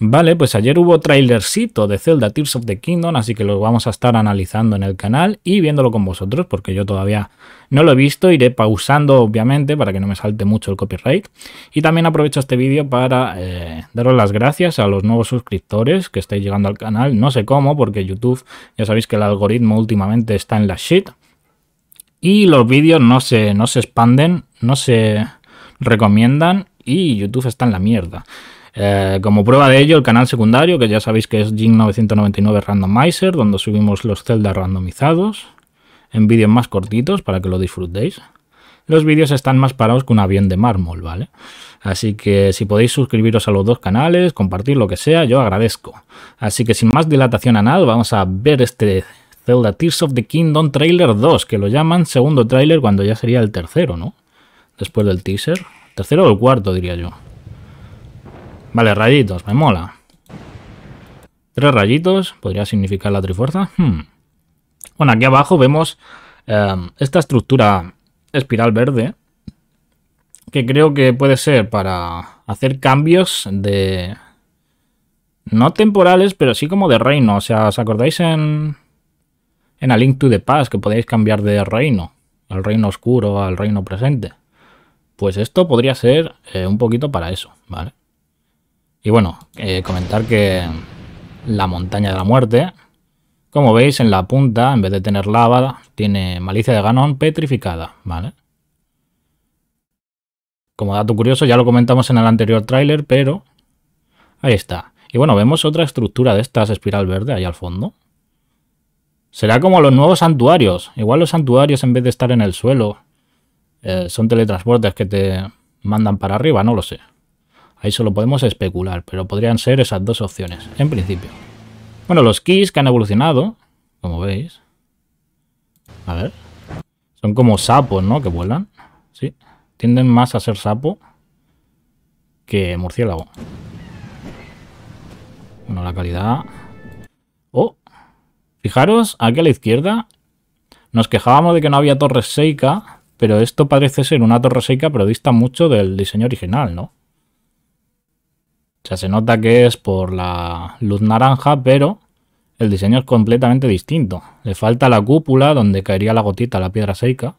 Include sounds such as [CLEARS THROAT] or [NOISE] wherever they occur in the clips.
Vale, pues ayer hubo trailercito de Zelda Tears of the Kingdom, así que lo vamos a estar analizando en el canal y viéndolo con vosotros, porque yo todavía no lo he visto, iré pausando obviamente para que no me salte mucho el copyright. Y también aprovecho este vídeo para eh, daros las gracias a los nuevos suscriptores que estáis llegando al canal, no sé cómo, porque YouTube ya sabéis que el algoritmo últimamente está en la shit. Y los vídeos no no se expanden, no se recomiendan y YouTube está en la mierda. Eh, como prueba de ello, el canal secundario, que ya sabéis que es jin 999 Randomizer, donde subimos los celdas randomizados en vídeos más cortitos para que lo disfrutéis. Los vídeos están más parados que un avión de mármol, ¿vale? Así que si podéis suscribiros a los dos canales, compartir lo que sea, yo agradezco. Así que sin más dilatación a nada vamos a ver este Zelda Tears of the Kingdom Trailer 2, que lo llaman segundo trailer cuando ya sería el tercero, ¿no? Después del teaser. Tercero o el cuarto, diría yo. Vale, rayitos, me mola. Tres rayitos, podría significar la trifuerza. Hmm. Bueno, aquí abajo vemos em, esta estructura espiral verde, que creo que puede ser para hacer cambios de... No temporales, pero sí como de reino. O sea, ¿os acordáis en, en A Link to the Past que podéis cambiar de reino? Al reino oscuro, al reino presente. Pues esto podría ser eh, un poquito para eso, ¿vale? Y bueno, eh, comentar que la montaña de la muerte, como veis en la punta, en vez de tener lava, tiene malicia de ganón petrificada, ¿vale? Como dato curioso, ya lo comentamos en el anterior tráiler, pero ahí está. Y bueno, vemos otra estructura de estas espiral verde ahí al fondo. Será como los nuevos santuarios. Igual los santuarios en vez de estar en el suelo eh, son teletransportes que te mandan para arriba, no lo sé. Ahí solo podemos especular, pero podrían ser esas dos opciones, en principio. Bueno, los keys que han evolucionado, como veis. A ver. Son como sapos, ¿no? Que vuelan. Sí. Tienden más a ser sapo que murciélago. Bueno, la calidad... Oh, fijaros, aquí a la izquierda nos quejábamos de que no había torre seica, pero esto parece ser una torre seica, pero dista mucho del diseño original, ¿no? O sea, se nota que es por la luz naranja, pero el diseño es completamente distinto. Le falta la cúpula donde caería la gotita, la piedra seca.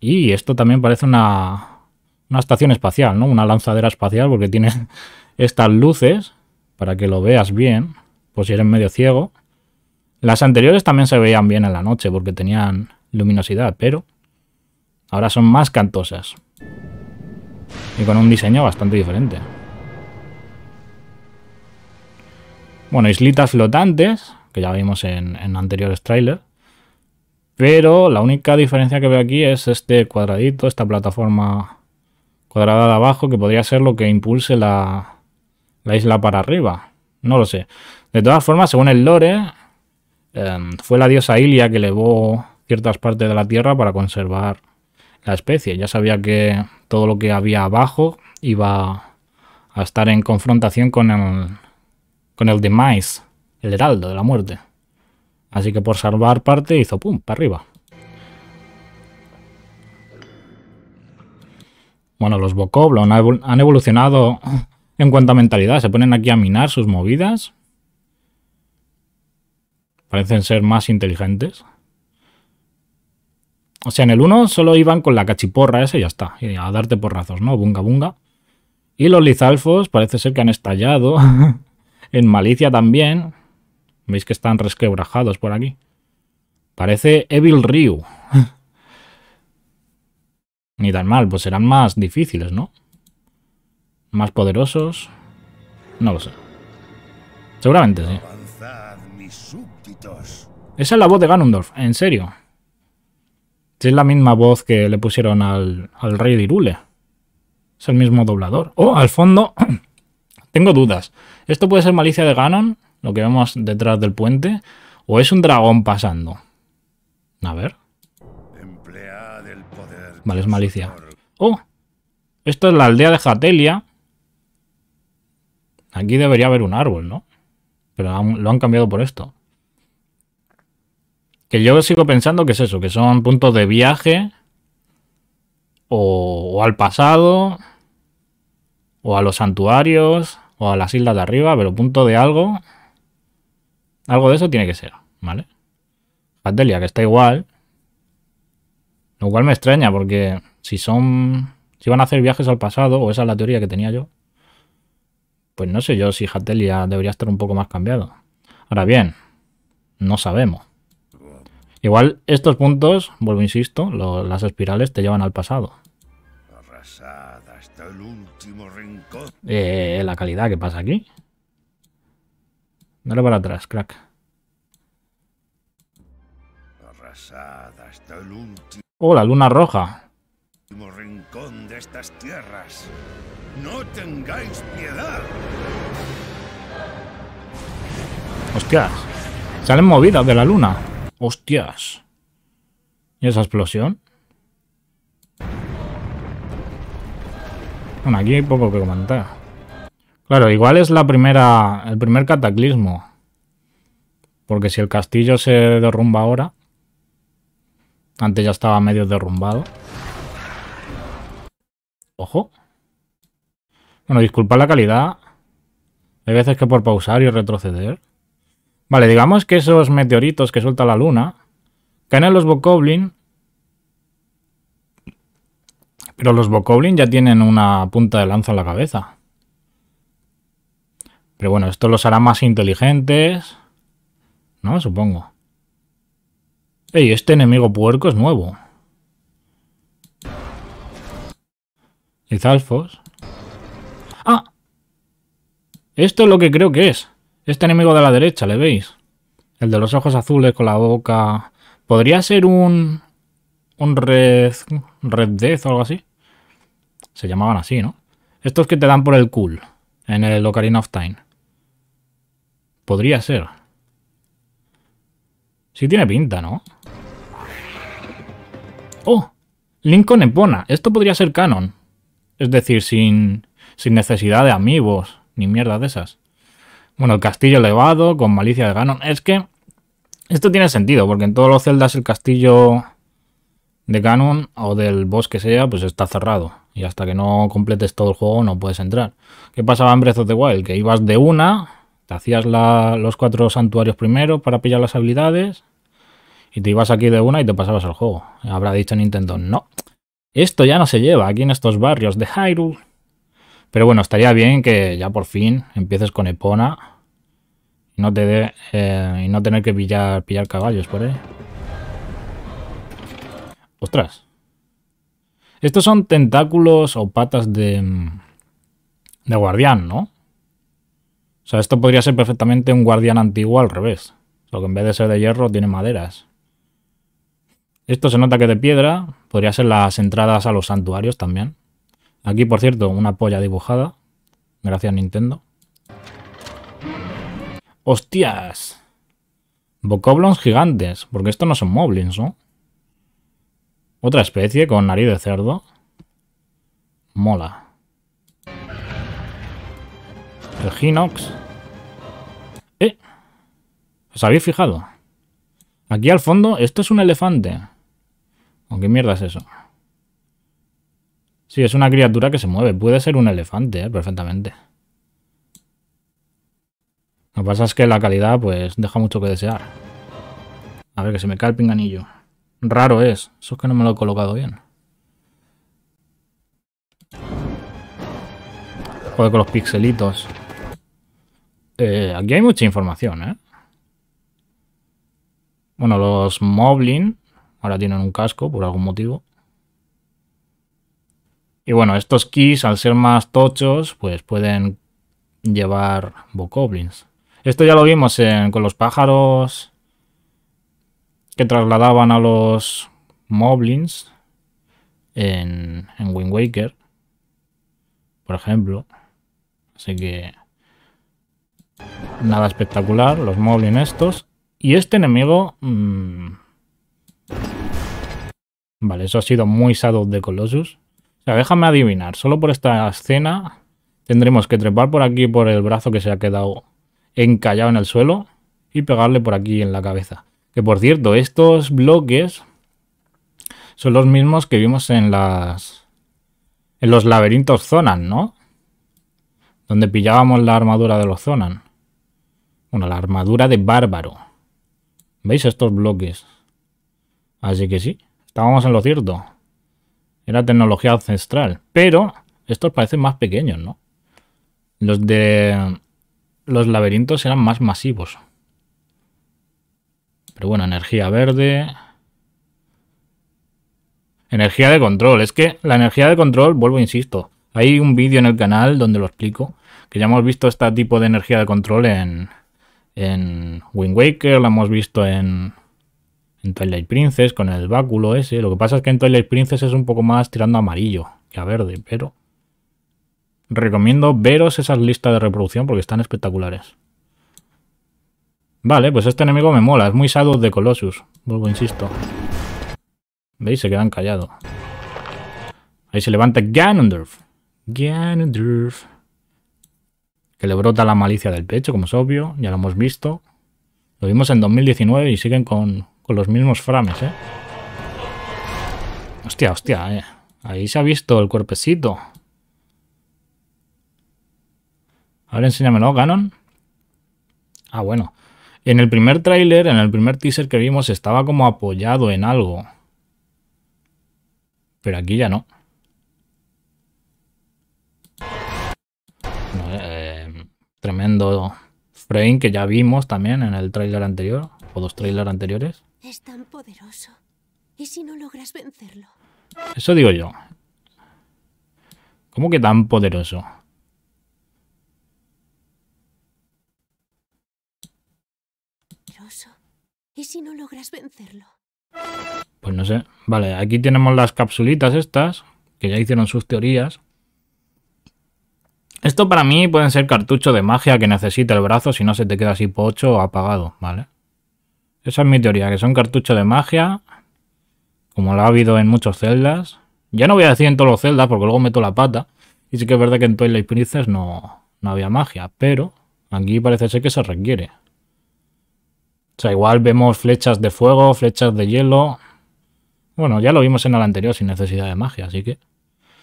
Y esto también parece una, una estación espacial, ¿no? Una lanzadera espacial porque tiene [LAUGHS] estas luces para que lo veas bien, por si eres medio ciego. Las anteriores también se veían bien en la noche porque tenían luminosidad, pero ahora son más cantosas y con un diseño bastante diferente. Bueno, islitas flotantes, que ya vimos en, anteriores trailers. Pero la única diferencia que veo aquí es este cuadradito, esta plataforma cuadrada de abajo, que podría ser lo que impulse la, isla para arriba. No lo sé. De todas formas, según el lore, em, fue la diosa Ilia que elevó ciertas partes de la Tierra para conservar la especie. Ya sabía que todo lo que había abajo iba a estar en confrontación con el, con el de el heraldo de la muerte. Así que por salvar parte hizo pum, para arriba. Bueno, los Bokoblon han evolucionado en cuanto a mentalidad. Se ponen aquí a minar sus movidas. Parecen ser más inteligentes. O sea, en el 1 solo iban con la cachiporra esa y ya está. A darte porrazos, ¿no? Bunga bunga. Y los lizalfos parece ser que han estallado. [LAUGHS] En Malicia también. Veis que están resquebrajados por aquí. Parece Evil Ryu. [LAUGHS] Ni tan mal, pues serán más difíciles, ¿no? Más poderosos. No lo sé. Seguramente sí. Esa es la voz de Ganondorf, en serio. es la misma voz que le pusieron al, al rey de Irule. Es el mismo doblador. Oh, al fondo... [CLEARS THROAT] Tengo dudas. Esto puede ser malicia de Ganon, lo que vemos detrás del puente, o es un dragón pasando. A ver. Vale, es malicia. ¡Oh! Esto es la aldea de Jatelia. Aquí debería haber un árbol, ¿no? Pero lo han cambiado por esto. Que yo sigo pensando que es eso, que son puntos de viaje o, o al pasado o a los santuarios o a las islas de arriba, pero punto de algo. Algo de eso tiene que ser, ¿vale? Hatelia, que está igual. Lo cual me extraña, porque si son. Si van a hacer viajes al pasado, o esa es la teoría que tenía yo, pues no sé yo si Hatelia debería estar un poco más cambiado. Ahora bien, no sabemos. Igual estos puntos, vuelvo insisto, las espirales te llevan al pasado. Arrasada hasta el último rincón. Eh, la calidad que pasa aquí. Dale para atrás, crack. Arrasada hasta el último. Oh, la luna roja. Rincón de estas tierras. No tengáis piedad. Hostias. Salen movidas de la luna. Hostias. ¿Y esa explosión? Bueno, aquí hay poco que comentar. Claro, igual es la primera, el primer cataclismo. Porque si el castillo se derrumba ahora... Antes ya estaba medio derrumbado. Ojo. Bueno, disculpad la calidad. Hay veces que por pausar y retroceder. Vale, digamos que esos meteoritos que suelta la luna caen en los Bokoblin pero los Bokoblin ya tienen una punta de lanza en la cabeza. Pero bueno, esto los hará más inteligentes. ¿No? Supongo. Ey, este enemigo puerco es nuevo. Izalfos. ¡Ah! Esto es lo que creo que es. Este enemigo de la derecha, ¿le veis? El de los ojos azules con la boca... ¿Podría ser un... un red... red death o algo así? Se llamaban así, ¿no? Estos que te dan por el cool en el Ocarina of Time. Podría ser. Sí tiene pinta, ¿no? ¡Oh! Lincoln Epona. Esto podría ser canon. Es decir, sin, sin necesidad de amigos ni mierda de esas. Bueno, el castillo elevado con malicia de Ganon. Es que esto tiene sentido, porque en todos los celdas el castillo de Canon o del boss que sea, pues está cerrado. Y hasta que no completes todo el juego no puedes entrar. ¿Qué pasaba en Breath of the Wild? Que ibas de una, te hacías los cuatro santuarios primero para pillar las habilidades y te ibas aquí de una y te pasabas al juego. Habrá dicho Nintendo, no. Esto ya no se lleva aquí en estos barrios de Hyrule. Pero bueno, estaría bien que ya por fin empieces con Epona y no, te eh, y no tener que pillar, pillar caballos por ahí. Ostras. Estos son tentáculos o patas de... Mm, de guardián, ¿no? O sea, esto podría ser perfectamente un guardián antiguo al revés. Lo que en vez de ser de hierro tiene maderas. Esto se nota que de piedra. Podría ser las entradas a los santuarios también. Aquí, por cierto, una polla dibujada. Gracias, Nintendo. ¡Hostias! Bocoblons gigantes. Porque estos no son moblins, ¿no? Otra especie con nariz de cerdo. Mola. El Hinox. ¿Eh? ¿Os habéis fijado? Aquí al fondo, esto es un elefante. ¿O qué mierda es eso? Sí, es una criatura que se mueve. Puede ser un elefante, ¿eh? perfectamente. Lo que pasa es que la calidad, pues, deja mucho que desear. A ver, que se me cae el pinganillo. Raro es. Eso es que no me lo he colocado bien. Joder con los pixelitos. Eh, aquí hay mucha información, ¿eh? Bueno, los Moblin ahora tienen un casco por algún motivo. Y bueno, estos keys, al ser más tochos, pues pueden llevar bokoblins. Esto ya lo vimos con los pájaros que trasladaban a los Moblins en, en Wind Waker, por ejemplo. Así que nada espectacular, los moblins estos. Y este enemigo... Mm, vale, eso ha sido muy Shadow de Colossus. O déjame adivinar, solo por esta escena tendremos que trepar por aquí por el brazo que se ha quedado encallado en el suelo y pegarle por aquí en la cabeza. Que por cierto, estos bloques son los mismos que vimos en las... En los laberintos Zonan, ¿no? Donde pillábamos la armadura de los Zonan. Bueno, la armadura de Bárbaro. ¿Veis estos bloques? Así que sí, estábamos en lo cierto. Era tecnología ancestral. Pero estos parecen más pequeños, ¿no? Los de... Los laberintos eran más masivos. Pero bueno, energía verde. Energía de control. Es que la energía de control, vuelvo, insisto. Hay un vídeo en el canal donde lo explico. Que ya hemos visto este tipo de energía de control en, en Wind Waker. La hemos visto en, en Twilight Princess con el báculo ese. Lo que pasa es que en Twilight Princess es un poco más tirando amarillo que a verde. Pero recomiendo veros esas listas de reproducción porque están espectaculares. Vale, pues este enemigo me mola. Es muy Shadow de Colossus. Vuelvo, insisto. ¿Veis? Se quedan callados. Ahí se levanta Ganondorf. Ganondorf. Que le brota la malicia del pecho, como es obvio. Ya lo hemos visto. Lo vimos en 2019 y siguen con, con los mismos frames, ¿eh? Hostia, hostia, eh. Ahí se ha visto el cuerpecito. Ahora enséñamelo, Ganon. Ah, bueno. En el primer tráiler, en el primer teaser que vimos, estaba como apoyado en algo. Pero aquí ya no. Eh, tremendo frame que ya vimos también en el tráiler anterior, o dos trailers anteriores. Es tan poderoso. ¿Y si no logras vencerlo? Eso digo yo. ¿Cómo que tan poderoso? ¿Y si no logras vencerlo? Pues no sé. Vale, aquí tenemos las capsulitas estas, que ya hicieron sus teorías. Esto para mí pueden ser cartuchos de magia que necesita el brazo si no se te queda así pocho o apagado, ¿vale? Esa es mi teoría, que son cartuchos de magia, como lo ha habido en muchos celdas. Ya no voy a decir en todos los celdas porque luego meto la pata. Y sí que es verdad que en Twilight Princess no, no había magia, pero aquí parece ser que se requiere sea, igual vemos flechas de fuego, flechas de hielo. Bueno, ya lo vimos en el anterior sin necesidad de magia, así que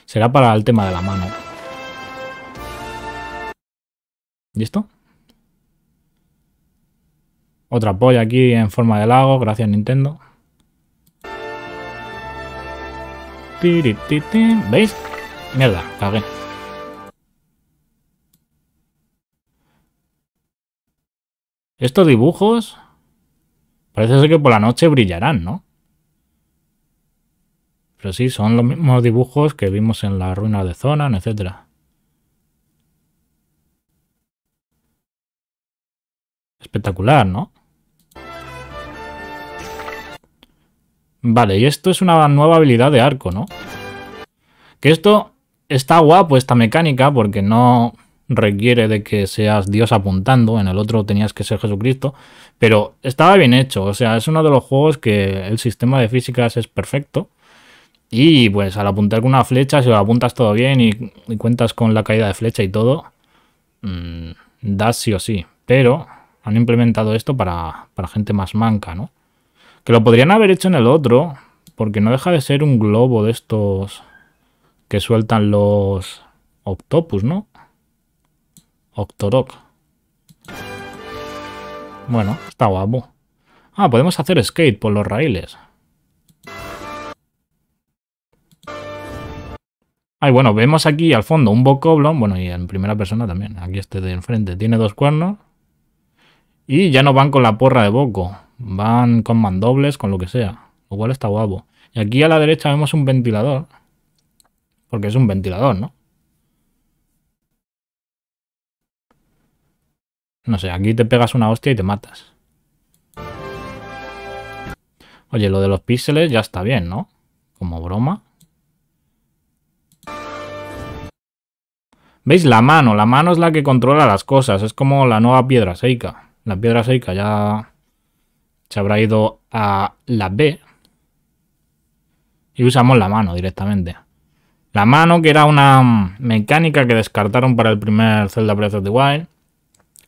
será para el tema de la mano. ¿Listo? Otra polla aquí en forma de lago, gracias Nintendo. ¿Veis? Mierda, cagué. Estos dibujos Parece ser que por la noche brillarán, ¿no? Pero sí, son los mismos dibujos que vimos en la ruina de Zonan, etc. Espectacular, ¿no? Vale, y esto es una nueva habilidad de arco, ¿no? Que esto está guapo, esta mecánica, porque no requiere de que seas Dios apuntando, en el otro tenías que ser Jesucristo, pero estaba bien hecho, o sea, es uno de los juegos que el sistema de físicas es perfecto. Y pues al apuntar con una flecha, si lo apuntas todo bien y, cuentas con la caída de flecha y todo, mm, Da das sí o sí. Pero han implementado esto para, para gente más manca, ¿no? Que lo podrían haber hecho en el otro, porque no deja de ser un globo de estos que sueltan los octopus, ¿no? Octorok. Bueno, está guapo. Ah, podemos hacer skate por los raíles. Ay, bueno, vemos aquí al fondo un bocoblon, bueno, y en primera persona también, aquí este de enfrente, tiene dos cuernos. Y ya no van con la porra de boco, van con mandobles, con lo que sea, Igual cual está guapo. Y aquí a la derecha vemos un ventilador, porque es un ventilador, ¿no? No sé, aquí te pegas una hostia y te matas. Oye, lo de los píxeles ya está bien, ¿no? Como broma. ¿Veis? La mano. La mano es la que controla las cosas. Es como la nueva piedra seica. La piedra seica ya se habrá ido a la B. Y usamos la mano directamente. La mano que era una mecánica que descartaron para el primer Zelda Breath of the Wild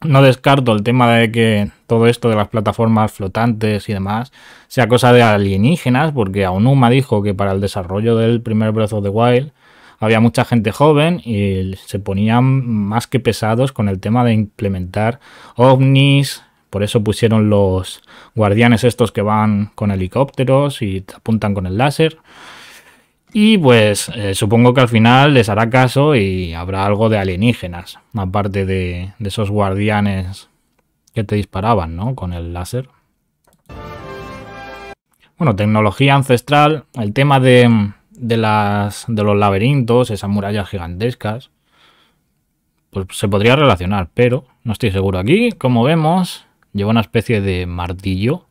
no descarto el tema de que todo esto de las plataformas flotantes y demás sea cosa de alienígenas, porque Aonuma dijo que para el desarrollo del primer Breath of the Wild había mucha gente joven y se ponían más que pesados con el tema de implementar ovnis, por eso pusieron los guardianes estos que van con helicópteros y apuntan con el láser. Y pues eh, supongo que al final les hará caso y habrá algo de alienígenas, aparte de, de esos guardianes que te disparaban, ¿no? Con el láser. Bueno, tecnología ancestral, el tema de, las, de los laberintos, esas murallas gigantescas, pues se podría relacionar, pero no estoy seguro. Aquí, como vemos, lleva una especie de martillo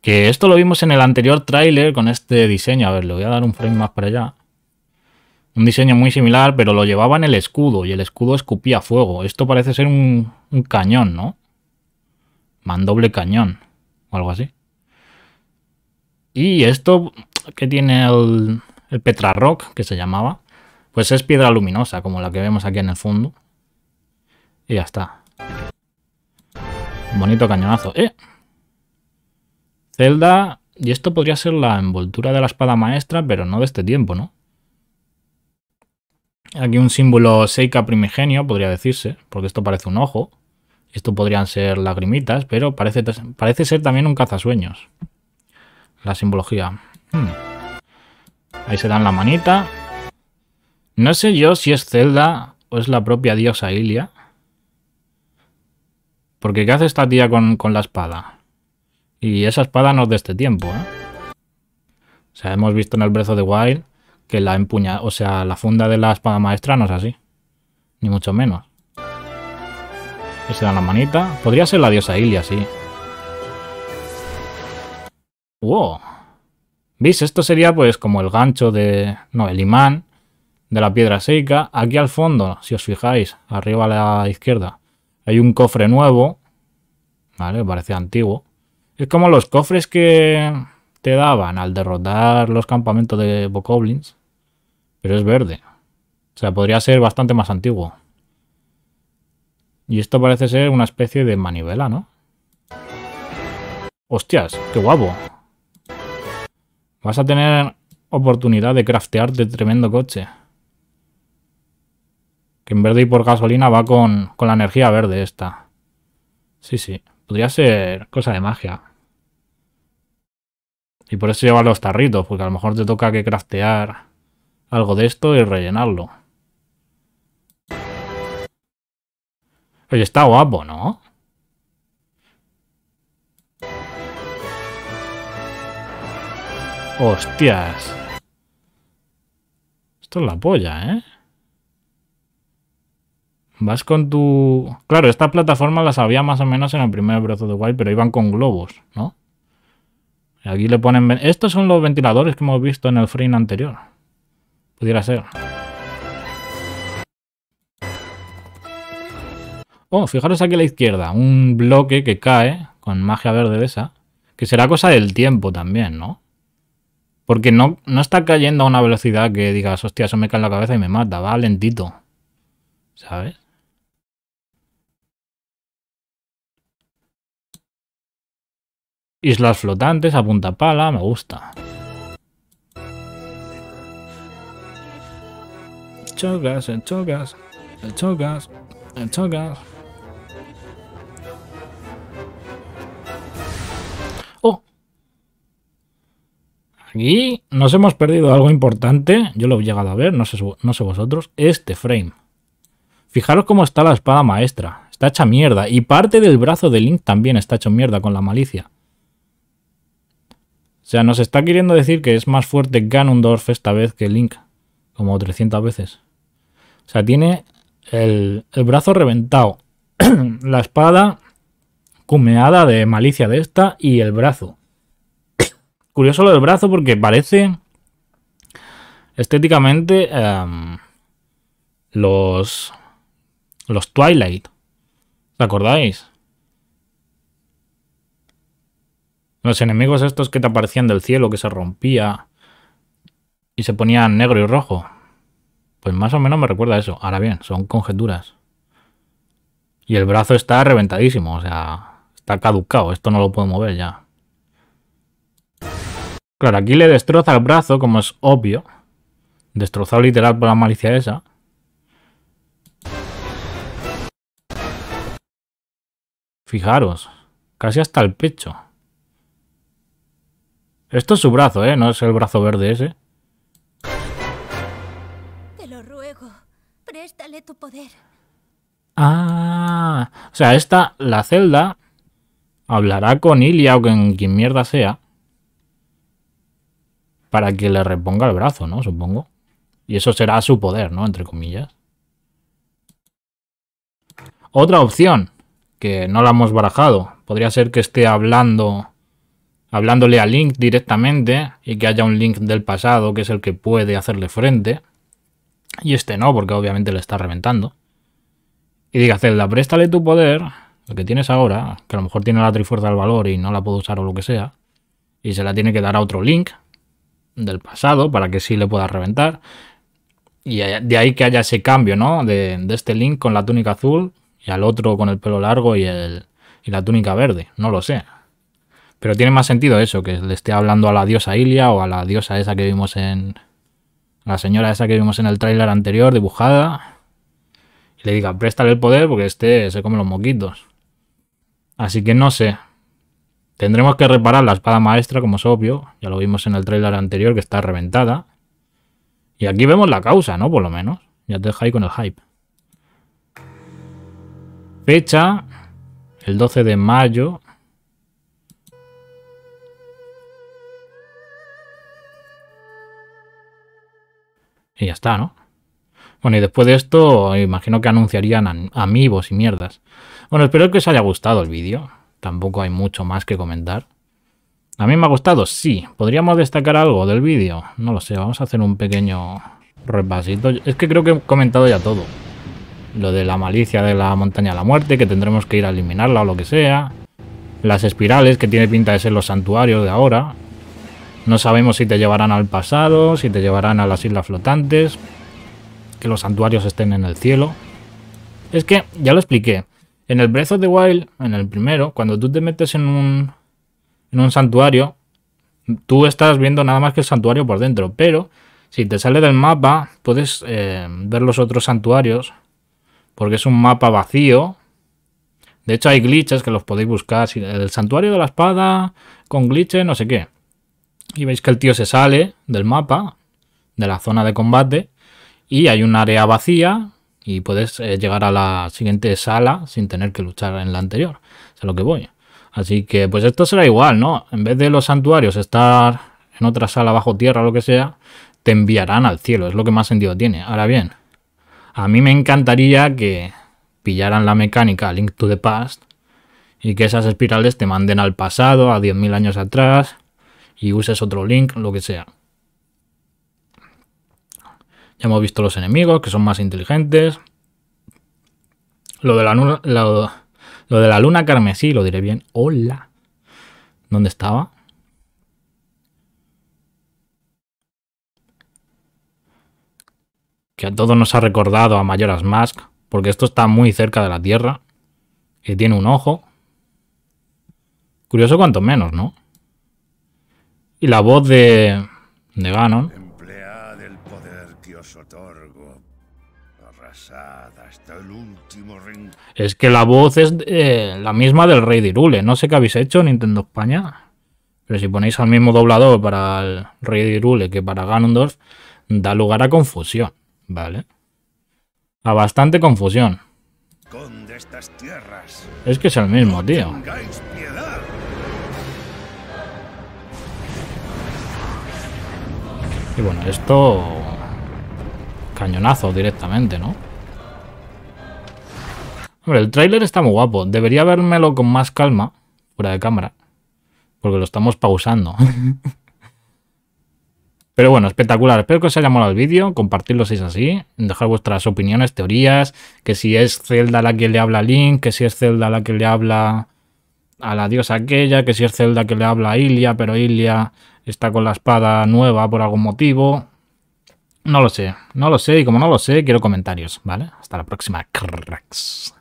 que esto lo vimos en el anterior tráiler con este diseño. A ver, le voy a dar un frame más para allá. Un diseño muy similar, pero lo llevaba en el escudo y el escudo escupía fuego. Esto parece ser un, cañón, ¿no? Mandoble cañón o algo así. Y esto que tiene el, el rock que se llamaba, pues es piedra luminosa, como la que vemos aquí en el fondo. Y ya está. bonito cañonazo. ¡Eh! Zelda, y esto podría ser la envoltura de la espada maestra, pero no de este tiempo, ¿no? Aquí un símbolo Seika primigenio, podría decirse, porque esto parece un ojo. Esto podrían ser lagrimitas, pero parece, parece ser también un cazasueños. La simbología. Hmm. Ahí se dan la manita. No sé yo si es Zelda o es la propia diosa Ilia. Porque ¿qué hace esta tía con, con la espada? Y esa espada no es de este tiempo, ¿eh? O sea, hemos visto en el Brezo de Wild que la empuña... O sea, la funda de la espada maestra no es así. Ni mucho menos. Y se la manita. Podría ser la diosa Ilia, sí. ¡Wow! ¿Veis? Esto sería pues como el gancho de... No, el imán de la piedra seca. Aquí al fondo, si os fijáis, arriba a la izquierda, hay un cofre nuevo. ¿Vale? Parece antiguo. Es como los cofres que te daban al derrotar los campamentos de Bokoblins. Pero es verde. O sea, podría ser bastante más antiguo. Y esto parece ser una especie de manivela, ¿no? ¡Hostias! ¡Qué guapo! Vas a tener oportunidad de craftear de tremendo coche. Que en verde y por gasolina va con, con la energía verde esta. Sí, sí. Podría ser cosa de magia. Y por eso lleva los tarritos, porque a lo mejor te toca que craftear algo de esto y rellenarlo. Oye, está guapo, ¿no? ¡Hostias! Esto es la polla, ¿eh? Vas con tu... Claro, esta plataforma las había más o menos en el primer brazo de Wild, pero iban con globos, ¿no? Aquí le ponen... Estos son los ventiladores que hemos visto en el frame anterior. Pudiera ser. Oh, fijaros aquí a la izquierda. Un bloque que cae con magia verde de esa. Que será cosa del tiempo también, ¿no? Porque no, no está cayendo a una velocidad que digas, hostia, eso me cae en la cabeza y me mata. Va lentito. ¿Sabes? Islas flotantes a punta pala, me gusta. Chocas, chocas, chocas, chocas. ¡Oh! Aquí nos hemos perdido algo importante. Yo lo he llegado a ver, no sé, no sé vosotros. Este frame. Fijaros cómo está la espada maestra. Está hecha mierda. Y parte del brazo de Link también está hecho mierda con la malicia. O sea, nos está queriendo decir que es más fuerte Ganondorf esta vez que Link. Como 300 veces. O sea, tiene el, brazo reventado. [CLEARS THROAT] la espada cumeada de malicia de esta y el brazo. [CLEARS THROAT] Curioso lo del brazo porque parece estéticamente em, los los Twilight. ¿Os acordáis? Los enemigos estos que te aparecían del cielo, que se rompía y se ponían negro y rojo. Pues más o menos me recuerda eso. Ahora bien, son conjeturas. Y el brazo está reventadísimo, o sea, está caducado. Esto no lo puedo mover ya. Claro, aquí le destroza el brazo, como es obvio. Destrozado literal por la malicia esa. Fijaros, casi hasta el pecho. Esto es su brazo, ¿eh? No es el brazo verde ese. Te lo ruego, préstale tu poder. Ah, o sea, esta, la celda, hablará con Ilia o con quien mierda sea para que le reponga el brazo, ¿no? Supongo. Y eso será su poder, ¿no? Entre comillas. Otra opción, que no la hemos barajado, podría ser que esté hablando hablándole a Link directamente y que haya un Link del pasado que es el que puede hacerle frente. Y este no, porque obviamente le está reventando. Y diga Zelda, préstale tu poder, lo que tienes ahora, que a lo mejor tiene la trifuerza del valor y no la puedo usar o lo que sea, y se la tiene que dar a otro Link del pasado para que sí le pueda reventar. Y de ahí que haya ese cambio, ¿no? De, este Link con la túnica azul y al otro con el pelo largo y, el, y la túnica verde. No lo sé. Pero tiene más sentido eso, que le esté hablando a la diosa Ilia o a la diosa esa que vimos en... La señora esa que vimos en el tráiler anterior, dibujada. Y le diga, préstale el poder porque este se come los moquitos. Así que no sé. Tendremos que reparar la espada maestra, como es obvio. Ya lo vimos en el tráiler anterior, que está reventada. Y aquí vemos la causa, ¿no? Por lo menos. Ya te deja ahí con el hype. Fecha. El 12 de mayo Y ya está, ¿no? Bueno, y después de esto, imagino que anunciarían amigos y mierdas. Bueno, espero que os haya gustado el vídeo. Tampoco hay mucho más que comentar. ¿A mí me ha gustado? Sí. ¿Podríamos destacar algo del vídeo? No lo sé, vamos a hacer un pequeño repasito. Es que creo que he comentado ya todo. Lo de la malicia de la montaña de la muerte, que tendremos que ir a eliminarla o lo que sea. Las espirales, que tiene pinta de ser los santuarios de ahora. No sabemos si te llevarán al pasado, si te llevarán a las islas flotantes, que los santuarios estén en el cielo. Es que, ya lo expliqué, en el Breath of the Wild, en el primero, cuando tú te metes en un, en un santuario, tú estás viendo nada más que el santuario por dentro, pero si te sale del mapa, puedes eh, ver los otros santuarios, porque es un mapa vacío. De hecho, hay glitches que los podéis buscar. El santuario de la espada con glitches, no sé qué y veis que el tío se sale del mapa, de la zona de combate, y hay un área vacía y puedes eh, llegar a la siguiente sala sin tener que luchar en la anterior. Es lo que voy. Así que pues esto será igual, ¿no? En vez de los santuarios estar en otra sala bajo tierra o lo que sea, te enviarán al cielo, es lo que más sentido tiene. Ahora bien, a mí me encantaría que pillaran la mecánica Link to the Past y que esas espirales te manden al pasado, a 10.000 años atrás, y uses otro link, lo que sea. Ya hemos visto los enemigos, que son más inteligentes. Lo de la, luna, lo, de la luna carmesí, lo diré bien. Hola. ¿Dónde estaba? Que a todos nos ha recordado a Mayoras Mask, porque esto está muy cerca de la Tierra. Y tiene un ojo. Curioso cuanto menos, ¿no? y la voz de, Ganon. Es que la voz es eh, la misma del Rey de Irule. No sé qué habéis hecho, Nintendo España. Pero si ponéis al mismo doblador para el Rey de Irule que para Ganondorf, da lugar a confusión, ¿vale? A bastante confusión. Es que es el mismo, tío. Y bueno, esto... Cañonazo directamente, ¿no? Hombre, el tráiler está muy guapo. Debería vermelo con más calma, fuera de cámara. Porque lo estamos pausando. [LAUGHS] Pero bueno, espectacular. Espero que os haya molado el vídeo. Compartirlo si es así. Dejar vuestras opiniones, teorías. Que si es Zelda la que le habla a Link. Que si es Zelda la que le habla a la diosa aquella. Que si es Zelda que le habla a Ilia. Pero Ilia Está con la espada nueva por algún motivo. No lo sé, no lo sé y como no lo sé, quiero comentarios, ¿vale? Hasta la próxima, cracks.